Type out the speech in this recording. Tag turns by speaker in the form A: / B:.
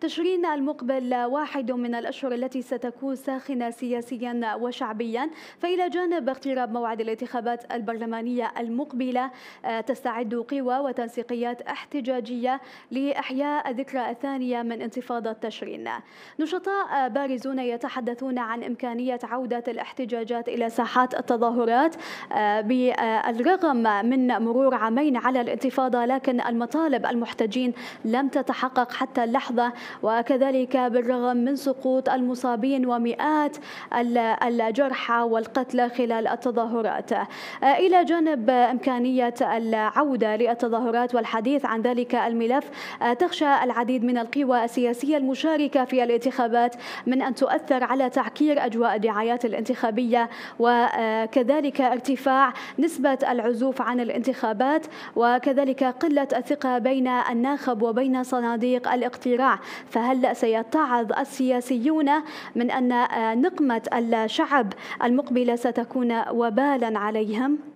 A: تشرين المقبل واحد من الأشهر التي ستكون ساخنة سياسيا وشعبيا فإلى جانب اقتراب موعد الانتخابات البرلمانية المقبلة آه، تستعد قوى وتنسيقيات احتجاجية لإحياء الذكرى الثانية من انتفاضة تشرين نشطاء بارزون يتحدثون عن إمكانية عودة الاحتجاجات إلى ساحات التظاهرات آه، بالرغم من مرور عامين على الانتفاضة لكن المطالب المحتجين لم تتحقق حتى اللحظة وكذلك بالرغم من سقوط المصابين ومئات الجرحى والقتلى خلال التظاهرات آه، إلى جانب إمكانية العودة للتظاهرات والحديث عن ذلك الملف آه، تخشى العديد من القوى السياسية المشاركة في الانتخابات من أن تؤثر على تعكير أجواء الدعايات الانتخابية وكذلك ارتفاع نسبة العزوف عن الانتخابات وكذلك قلة الثقة بين الناخب وبين صناديق الاقتراع فهل سيتعظ السياسيون من أن نقمة الشعب المقبلة ستكون وبالا عليهم؟